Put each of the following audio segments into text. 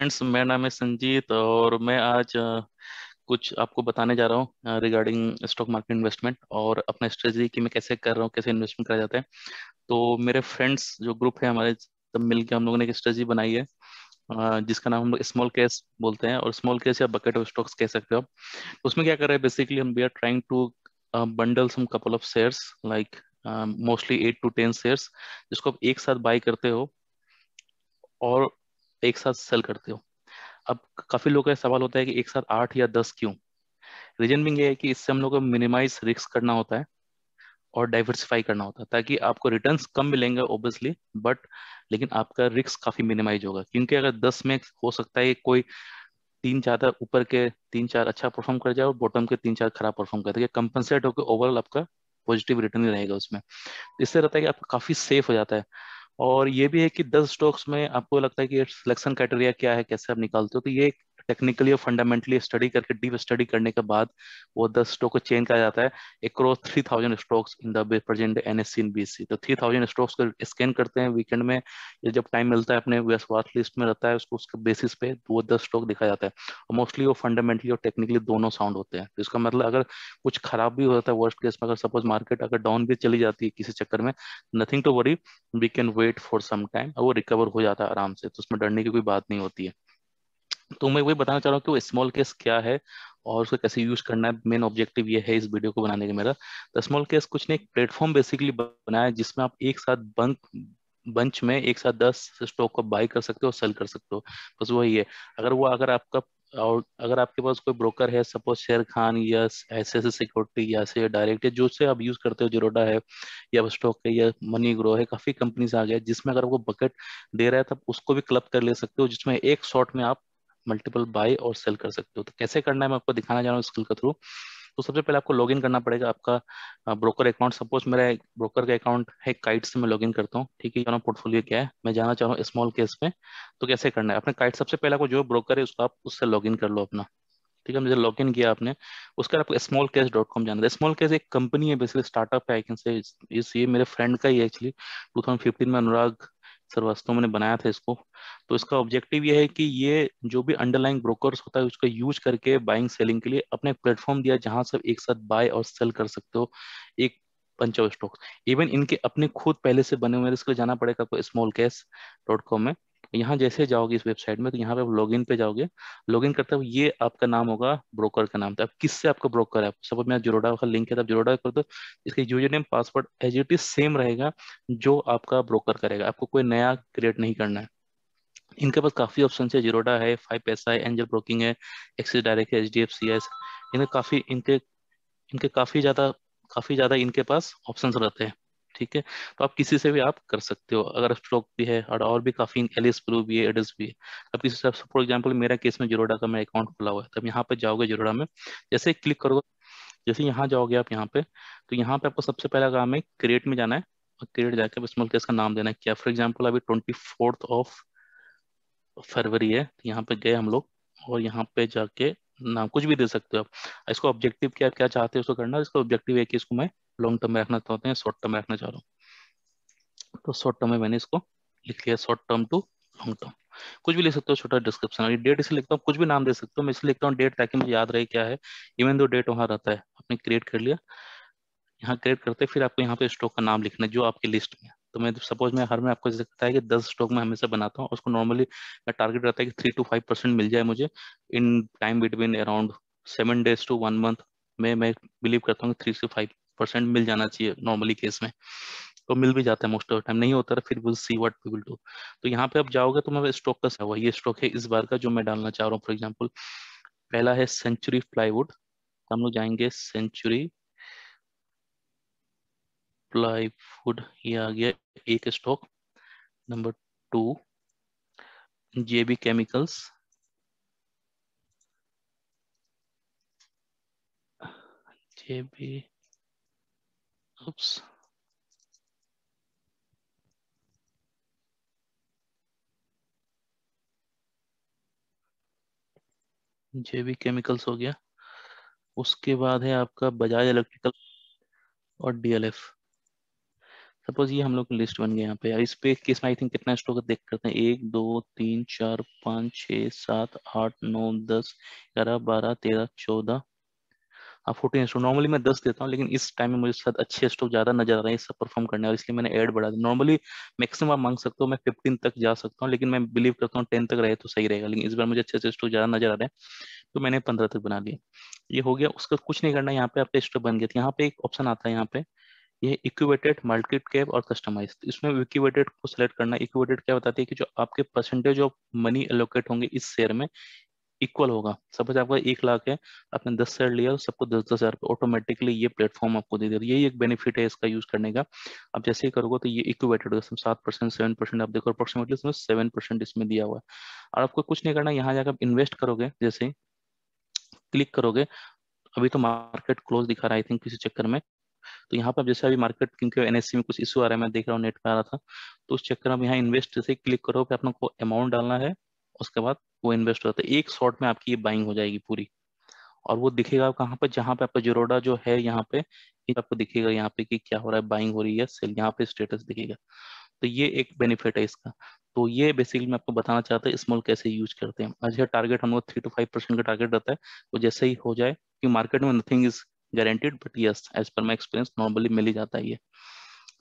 Friends मेरा नाम है संजीत और मैं आज कुछ आपको बताने जा रहा हूँ रिगार्डिंग स्टॉक मार्केट इन्वेस्टमेंट और अपना स्ट्रेटजी की मैं कैसे कर रहा हूँ कैसे इन्वेस्टमेंट करा जाता है तो मेरे फ्रेंड्स जो ग्रुप है हमारे सब मिल के हम लोगों ने एक स्ट्रेटजी बनाई है जिसका नाम हम लोग स्मॉल कैश बोलते हैं और स्मॉल कैश या बकेट ऑफ स्टॉक्स कह सकते हो आप तो उसमें क्या कर रहे हैं बेसिकली हम we are trying to bundle some couple of shares like mostly eight to ten shares जिसको आप एक साथ बाई करते हो और एक साथ सेल करते हो अब काफी लोग का सवाल होता है कि एक साथ आठ या दस क्यों रीजन बिंग ये है कि इससे हम लोग को मिनिमाइज रिस्क करना होता है और डाइवर्सिफाई करना होता है ताकि आपको रिटर्न कम मिलेंगे ऑब्वियसली बट लेकिन आपका रिस्क काफी मिनिमाइज होगा क्योंकि अगर दस में हो सकता है कोई तीन ज्यादा ऊपर के तीन चार अच्छा परफॉर्म कर जाए और बॉटम के तीन चार खराब परफॉर्म कर दे कंपनसेट होकर ओवरऑल आपका पॉजिटिव रिटर्न ही रहेगा उसमें इससे रहता है कि आपका काफी सेफ हो जाता है और ये भी है कि दस स्टॉक्स में आपको लगता है कि सिलेक्शन क्राइटेरिया क्या है कैसे आप निकालते हो तो ये एक टेक्निकली और फंडामेंटली स्टडी करके डीप स्टडी करने के बाद वो दस स्टॉक को चेंज किया जाता है across three thousand stocks in the present N S C in B C तो थ्री थाउजेंड स्टॉक्स को स्कैन करते हैं वीकेंड में या जब टाइम मिलता है अपने वॉच लिस्ट में रहता है उसको उसके बेसिस पे वो दस स्टॉक दिखा जाता है और मोस्टली वो फंडामेंटली और टेक्निकली दोनों साउंड होते हैं तो इसका मतलब अगर कुछ खराब भी होता है वर्स्ट केस में अगर सपोज मार्केट अगर डाउन भी चली जाती है किसी चक्कर में nothing to worry we can wait for some time वो रिकवर हो जाता है आराम से तो उसमें डरने की कोई बात नहीं होती है तो मैं वही बताना चाह रहा हूँ कि वो स्मॉल केस क्या है और उसको कैसे यूज करना है मेन ऑब्जेक्टिव ये है इस वीडियो को बनाने का मेरा तो स्मॉल केस कुछ ने एक प्लेटफॉर्म बेसिकली बनाया है जिसमें आप एक साथ बंक बंच में एक साथ दस स्टॉक को बाई कर सकते हो सेल कर सकते हो बस वही है अगर वो अगर आपका और अगर आपके पास कोई ब्रोकर है सपोज शेर खान या ऐसे ऐसे सिक्योरिटी या ऐसे डायरेक्ट है जो से आप यूज करते हो जीरोडा है या स्टॉक है या मनी ग्रो है काफी कंपनीज आ गया जिसमें अगर वो बकेट दे रहा है तो उसको भी क्लब कर ले सकते हो जिसमें एक शॉट में आप मल्टीपल बाय और सेल कर सकते हो तो कैसे करना है मैं आपको दिखाना जा रहा हूँ स्किल के थ्रू तो सबसे पहले आपको लॉगिन करना पड़ेगा आपका ब्रोकर अकाउंट सपोज मेरा एक ब्रोकर का अकाउंट है काइट से मैं लॉगिन करता हूँ ठीक है पोर्टफोलियो क्या है मैं जाना चाह रहा हूँ स्मॉल केस में तो कैसे करना है अपने काइट सबसे पहले आपको जो ब्रोकर है उसको आप उससे लॉगिन कर लो अपना ठीक है मुझे लॉग इन किया आपने उसके बाद आपको स्मॉल केस डॉट कॉम जाना था स्मॉल केस एक कंपनी है बेसिकली स्टार्टअप है इस, इस ये मेरे फ्रेंड का ही एक्चुअली 2015 में अनुराग श्रीवास्तव ने बनाया था इसको तो इसका ऑब्जेक्टिव ये है कि ये जो भी अंडरलाइन ब्रोकर्स होता है उसका यूज करके बाइंग सेलिंग के लिए अपने प्लेटफॉर्म दिया जहां सब एक साथ बाय और सेल कर सकते हो एक पंच ऑफ स्टॉक्स इवन इनके अपने खुद पहले से बने हुए हैं इसको जाना पड़ेगा आपको स्मॉल कैश डॉट कॉम में यहाँ जैसे जाओगे इस वेबसाइट में तो यहाँ पे आप लॉग पे जाओगे लॉगिन करते हुए ये आपका नाम होगा ब्रोकर का नाम तो अब किससे आपका ब्रोकर है सब मेरा जीरोडा का लिंक है तो आप जीरोडा कर दो इसका user name password as it is same रहेगा जो आपका ब्रोकर करेगा आपको कोई नया क्रिएट नहीं करना है इनके पास काफी ऑप्शन है जीरोडा है फाइव पैसा है एंजल ब्रोकिंग है एक्सिस डायरेक्ट है H D F C S इनके काफी इनके इनके काफी ज्यादा काफी ज्यादा इनके पास ऑप्शन रहते हैं ठीक है तो आप किसी से भी आप कर सकते हो अगर स्ट्रोक भी है और और भी काफ़ी एलिस प्रूफ भी है एडस भी है अब किसी से फॉर एग्जाम्पल मेरा केस में जीरोडा का मैं अकाउंट खुला हुआ है तब यहाँ पर जाओगे जीरोडा में जैसे क्लिक करोगे जैसे यहाँ जाओगे आप यहाँ पे तो यहाँ पे आपको सबसे पहला काम है क्रिएट में जाना है और क्रिएट जाकर स्मॉल केस का नाम देना है क्या फॉर एग्जाम्पल अभी ट्वेंटी फोर्थ ऑफ फरवरी है तो यहाँ पे गए हम लोग और यहाँ पे जाके नाम कुछ भी दे सकते हो आप इसको ऑब्जेक्टिव क्या क्या चाहते हो उसको करना इसका ऑब्जेक्टिव है कि इसको मैं लॉन्ग टर्म में रखना चाहते हैं शॉर्ट टर्म में रखना चाह रहा हूँ तो शॉर्ट टर्म में मैंने इसको लिख लिया short term to long term कुछ भी ले सकते हो छोटा डिस्क्रिप्शन और डेट इसे लिखता हूँ कुछ भी नाम दे सकते हो मैं इसे लिखता हूँ डेट ताकि मुझे याद रहे क्या है इवन दो डेट वहां रहता है आपने क्रिएट कर लिया यहाँ क्रिएट करते फिर आपको यहाँ पे स्टॉक का नाम लिखना जो आपकी लिस्ट में तो मैं सपोज मैं हर में आपको लिखता है कि दस स्टॉक में हमेशा बनाता हूँ उसको नॉर्मली मैं टारगेट रहता है कि थ्री टू फाइव परसेंट मिल जाए मुझे in time between around seven days to one month में मैं बिलीव करता हूँ थ्री से फाइव परसेंट मिल जाना चाहिए नॉर्मली केस में तो मिल भी जाता है मोस्ट ऑफ टाइम नहीं होता है तो फिर will see what we will do तो यहाँ पे आप जाओगे तो मैं स्टॉक कसा हुआ ये स्टॉक है इस बार का जो मैं डालना चाह रहा हूँ फॉर एग्जाम्पल पहला है सेंचुरी प्लाईवुड तो हम लोग जाएंगे सेंचुरी प्लाईवुड ये आ गया एक stock number two JB chemicals JB Oops. J B chemicals हो गया उसके बाद है आपका बजाज इलेक्ट्रिकल और डीएलएफ सपोज ये हम लोग की लिस्ट बन गया यहाँ पे इस पे किस में आई थिंक कितना स्टॉक देख करते हैं एक दो तीन चार पाँच छ सात आठ नौ दस ग्यारह बारह तेरह चौदह आप फोर्टीन स्टोव नॉर्मली मैं दस देता हूँ लेकिन इस टाइम में मुझे शायद अच्छे स्टॉक ज्यादा नजर आ रहे हैं सब परफॉर्म करने और इसलिए मैंने एड बढ़ा दिया नॉर्मली मैक्सिमम मांग सकता हूँ मैं फिफ्टीन तक जा सकता हूँ लेकिन मैं बिलीव करता हूँ टेन तक रहे तो सही रहेगा लेकिन इस बार मुझे अच्छे अच्छे स्टॉक ज्यादा नजर आ रहे हैं तो मैंने पंद्रह तक बना लिया ये हो गया उसका कुछ नहीं करना यहाँ पे आपका स्टॉक बन गया था यहाँ पे एक ऑप्शन आता है यहाँ पे ये इक्वेटेड मार्केट कैप और कस्टमाइज इसमें इक्वेटेड को सिलेक्ट करना इक्वेटेड क्या बताती है कि जो आपके परसेंटेज ऑफ मनी एलोकेट होंगे इस शेयर में इक्वल होगा सपोज आपका एक लाख है आपने दस शेयर लिया तो सबको दस दस हजार ऑटोमेटिकली ये प्लेटफॉर्म आपको दे देगा यही एक बेनिफिट है इसका यूज करने का आप जैसे ही करोगे तो ये इक्वेटेड होगा सात परसेंट सेवन परसेंट आप देखो अप्रोक्सीमेटली सेवन परसेंट इसमें दिया हुआ है और आपको कुछ नहीं करना यहाँ जाकर आप इन्वेस्ट करोगे जैसे क्लिक करोगे अभी तो मार्केट क्लोज दिखा रहा है आई थिंक किसी चक्कर में तो यहाँ पर जैसे अभी मार्केट क्योंकि एनएससी में कुछ इशू आ रहा है मैं देख रहा हूँ नेट पे आ रहा था तो उस चक्कर में यहाँ इन्वेस्ट जैसे क्लिक करो कि को अमाउंट डालना है उसके बाद वो इन्वेस्ट होता है एक शॉर्ट में आपकी ये बाइंग हो जाएगी पूरी और वो दिखेगा कहाँ पे जहाँ पे आपका जिरोडा जो है यहाँ पे आपको दिखेगा यहाँ पे कि क्या हो रहा है बाइंग हो रही है सेल यहाँ पे स्टेटस दिखेगा तो ये एक बेनिफिट है इसका तो ये बेसिकली मैं आपको बताना चाहता हूँ स्मॉल कैसे यूज करते हैं अच्छा टारगेट हम लोग थ्री टू फाइव परसेंट का टारगेट रहता है वो जैसे ही हो जाए कि मार्केट में nothing is guaranteed but yes as per my experience normally मिल ही जाता है ये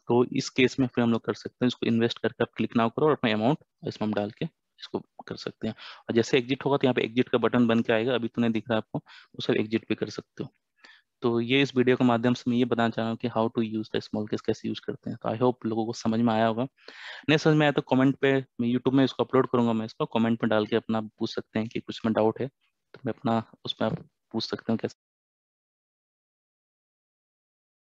तो इस केस में फिर हम लोग कर सकते हैं इसको इन्वेस्ट करके आप क्लिक ना करो और अपना अमाउंट इसमें हम डाल के इसको कर सकते हैं और जैसे एग्जिट होगा तो यहाँ पे एग्जिट का बटन बन के आएगा अभी तो नहीं दिख रहा है आपको उस तो पर एग्जिट भी कर सकते हो तो ये इस वीडियो के माध्यम से मैं ये बताना चाह रहा हूँ कि how to use the smallcase कैसे यूज करते हैं तो आई होप लोगों को समझ में आया होगा नहीं समझ में आया तो कमेंट पे मैं यूट्यूब में इसको अपलोड करूंगा मैं इसको कमेंट में डाल के अपना पूछ सकते हैं कि कुछ में डाउट है तो मैं अपना उसमें आप पूछ सकते हैं कैसे